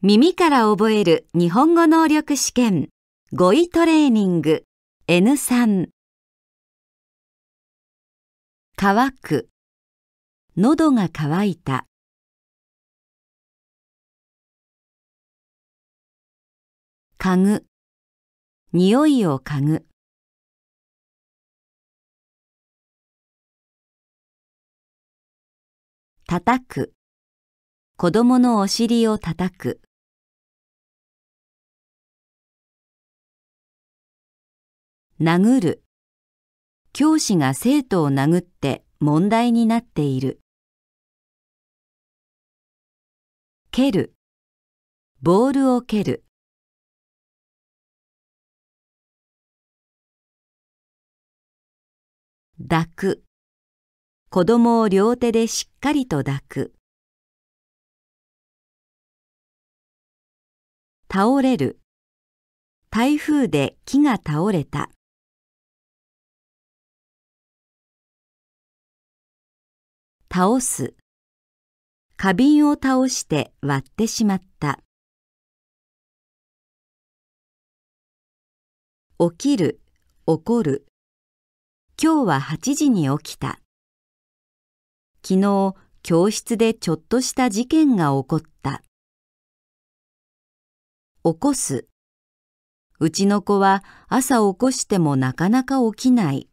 耳から覚える日本語能力試験語彙トレーニング N3 乾く喉が渇いた嗅ぐ匂いを嗅ぐ叩く子供のお尻を叩く殴る。教師が生徒を殴って問題になっている。蹴る。ボールを蹴る。抱く。子供を両手でしっかりと抱く。倒れる。台風で木が倒れた。倒す花瓶を倒して割ってしまった起きる起こる今日は8時に起きた昨日教室でちょっとした事件が起こった起こすうちの子は朝起こしてもなかなか起きない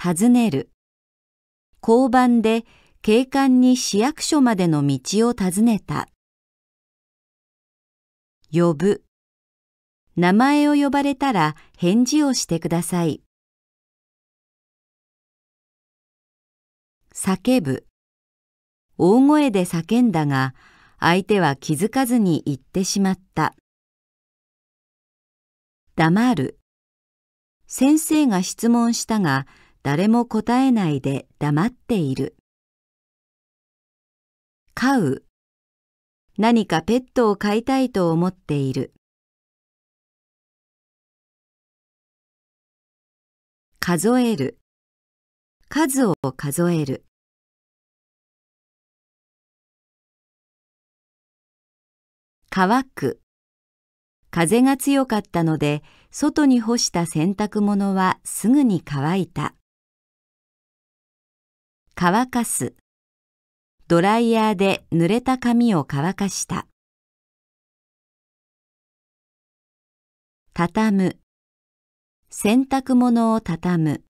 尋ねる。交番で警官に市役所までの道を尋ねた。呼ぶ。名前を呼ばれたら返事をしてください。叫ぶ。大声で叫んだが、相手は気づかずに言ってしまった。黙る。先生が質問したが、誰も答えないで黙っている。飼う。何かペットを飼いたいと思っている。数える。数を数える。乾く。風が強かったので、外に干した洗濯物はすぐに乾いた。乾かす。ドライヤーで濡れた髪を乾かした。畳む。洗濯物を畳む。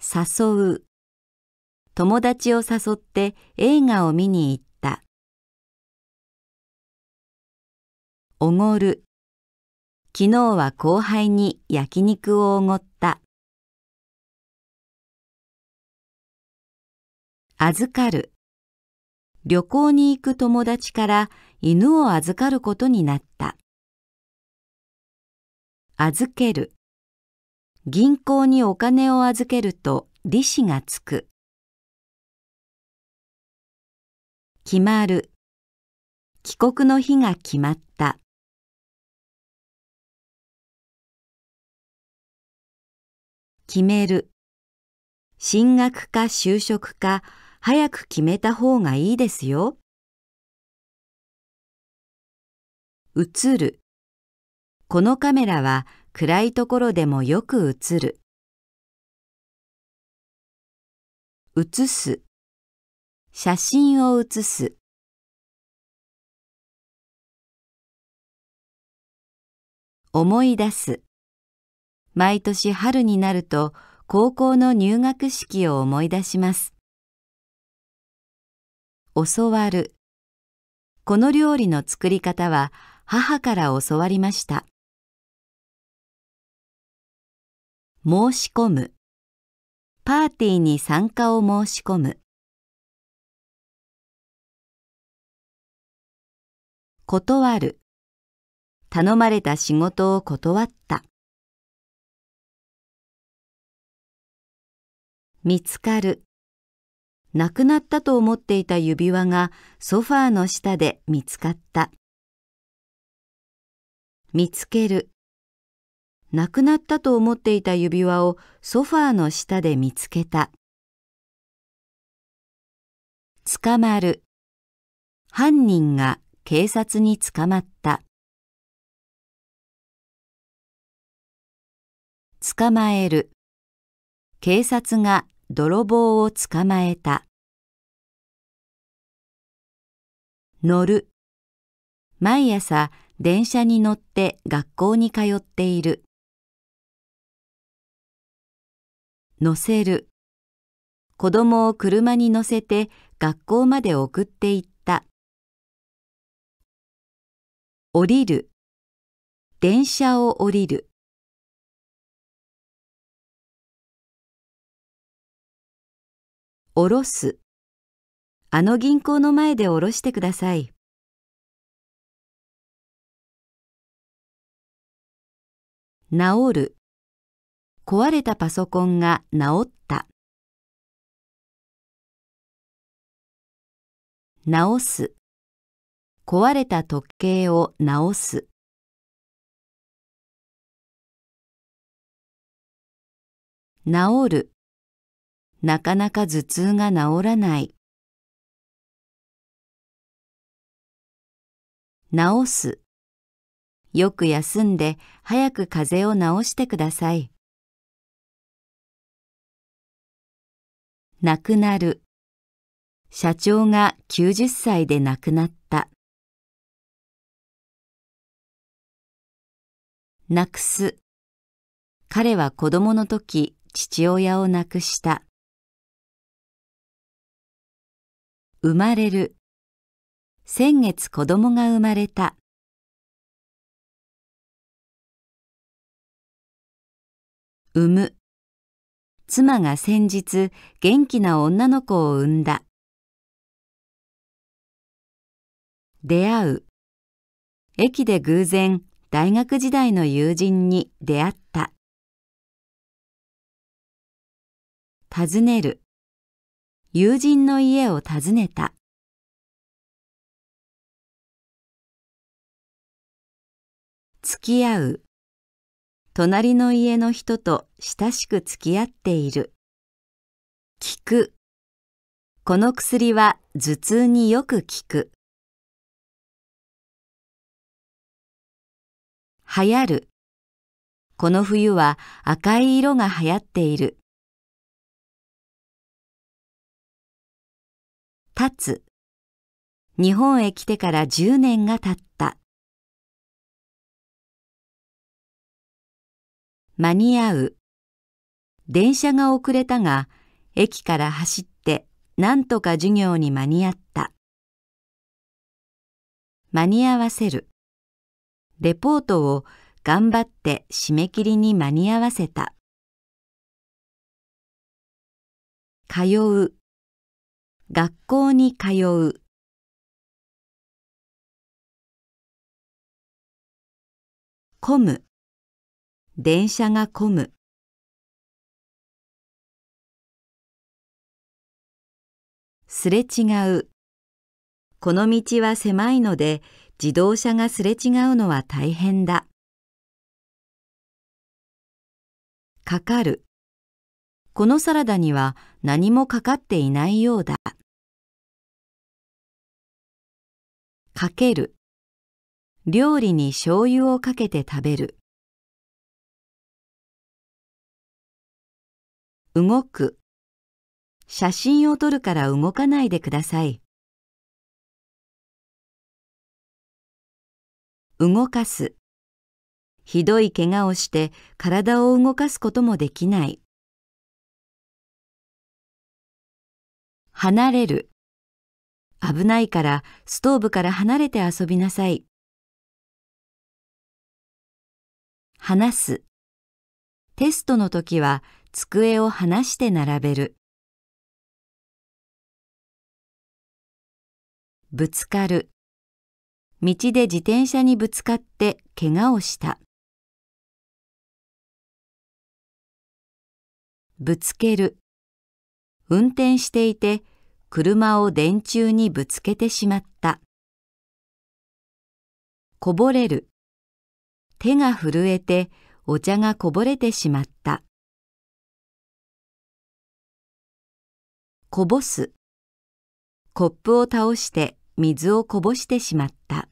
誘う。友達を誘って映画を見に行った。おごる。昨日は後輩に焼肉をおごった。預かる。旅行に行く友達から犬を預かることになった。預ける。銀行にお金を預けると利子がつく。決まる。帰国の日が決まった。決める。進学か就職か早く決めた方がいいですよ。映る。このカメラは暗いところでもよく映る。写す。写真を写す。思い出す。毎年春になると高校の入学式を思い出します。教わるこの料理の作り方は母から教わりました。申し込むパーティーに参加を申し込む断る頼まれた仕事を断った見つかる。亡くなったと思っていた指輪がソファーの下で見つかった。見つける。亡くなったと思っていた指輪をソファーの下で見つけた。捕まる。犯人が警察に捕まった。捕まえる。警察が泥棒を捕まえた。乗る。毎朝電車に乗って学校に通っている。乗せる。子供を車に乗せて学校まで送っていった。降りる。電車を降りる。おろす。あの銀行の前でおろしてください。治る。壊れたパソコンが治った。直す。壊れた時計を直す。治る。なかなか頭痛が治らない。治す。よく休んで早く風邪を治してください。亡くなる。社長が90歳で亡くなった。なくす。彼は子供の時父親を亡くした。生まれる先月子供が生まれた産む妻が先日元気な女の子を産んだ出会う駅で偶然大学時代の友人に出会った尋ねる友人の家を訪ねた。付き合う。隣の家の人と親しく付き合っている。聞く。この薬は頭痛によく効く。流行る。この冬は赤い色が流行っている。立つ。日本へ来てから10年が経った。間に合う。電車が遅れたが、駅から走ってなんとか授業に間に合った。間に合わせる。レポートを頑張って締め切りに間に合わせた。通う。学校に通う混む電車が混むすれ違うこの道は狭いので自動車がすれ違うのは大変だかかるこのサラダには何もかかっていないようだ。かける料理に醤油をかけて食べる動く写真を撮るから動かないでください動かすひどい怪我をして体を動かすこともできない離れる危ないからストーブから離れて遊びなさい。話す。テストの時は机を離して並べる。ぶつかる。道で自転車にぶつかって怪我をした。ぶつける。運転していて車を電柱にぶつけてしまった。こぼれる。手が震えてお茶がこぼれてしまった。こぼす。コップを倒して水をこぼしてしまった。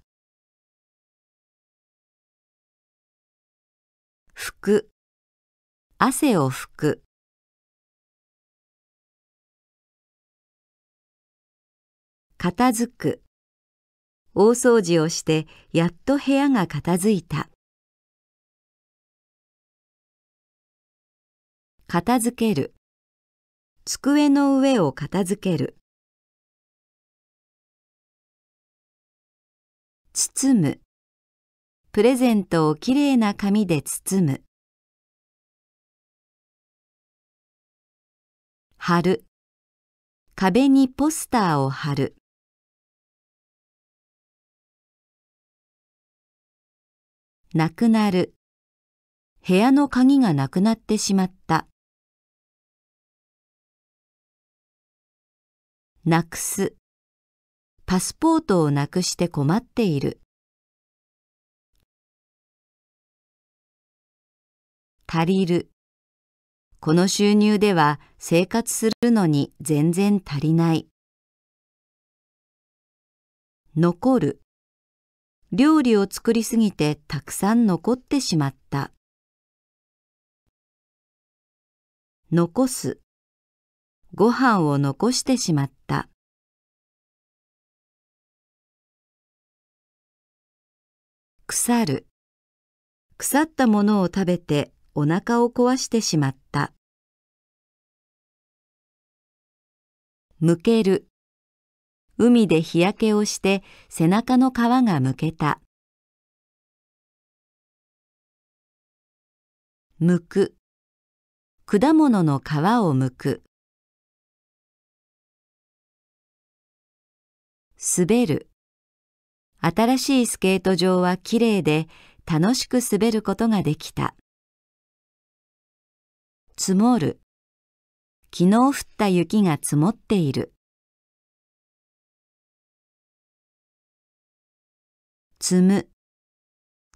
く。汗を拭く。片付く大掃除をしてやっと部屋が片付いた片付ける机の上を片付ける包むプレゼントをきれいな紙で包む貼る壁にポスターを貼るなくなる。部屋の鍵がなくなってしまった。なくす。パスポートをなくして困っている。足りる。この収入では生活するのに全然足りない。残る。料理を作りすぎてたくさん残ってしまった。残す。ご飯を残してしまった。腐る。腐ったものを食べてお腹を壊してしまった。むける。海で日焼けをして背中の皮がむけた。むく。果物の皮をむく。滑る。新しいスケート場はきれいで楽しく滑ることができた。積もる。昨日降った雪が積もっている。積む。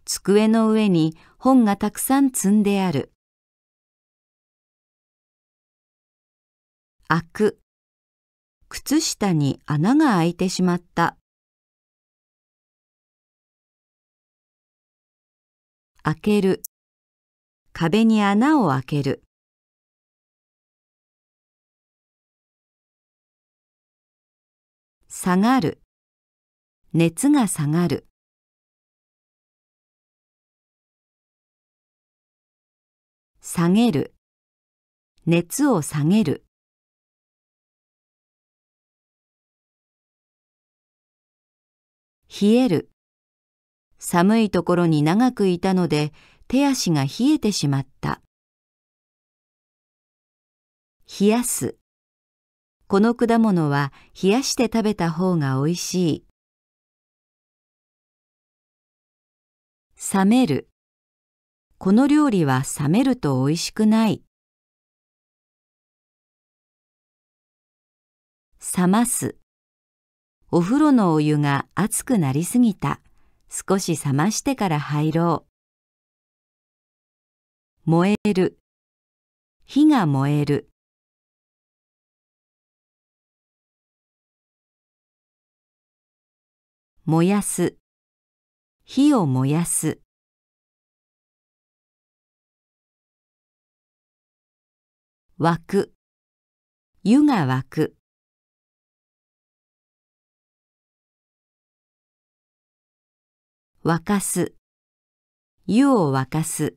机の上に本がたくさん積んである。開く。靴下に穴が開いてしまった。開ける。壁に穴を開ける。下がる。熱が下がる。下げる熱を下げる冷える寒いところに長くいたので手足が冷えてしまった冷やすこの果物は冷やして食べた方がおいしい冷めるこの料理は冷めると美味しくない。冷ます。お風呂のお湯が熱くなりすぎた。少し冷ましてから入ろう。燃える。火が燃える。燃やす。火を燃やす。湧く湯が湧く沸かす湯を沸かす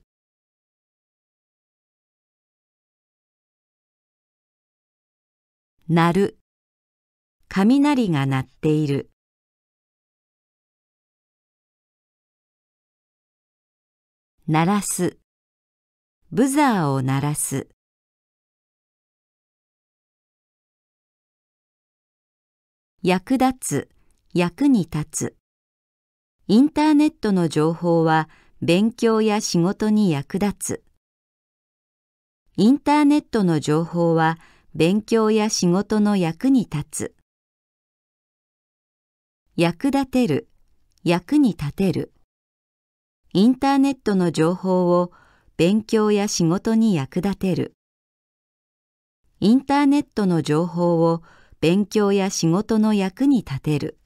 鳴る雷が鳴っている鳴らすブザーを鳴らす役立つ、役に立つ。インターネットの情報は勉強や仕事に役立つ。インターネットの情報は勉強や仕事の役に立つ。役立てる、役に立てる。インターネットの情報を勉強や仕事に役立てる。インターネットの情報を勉強や仕事の役に立てる。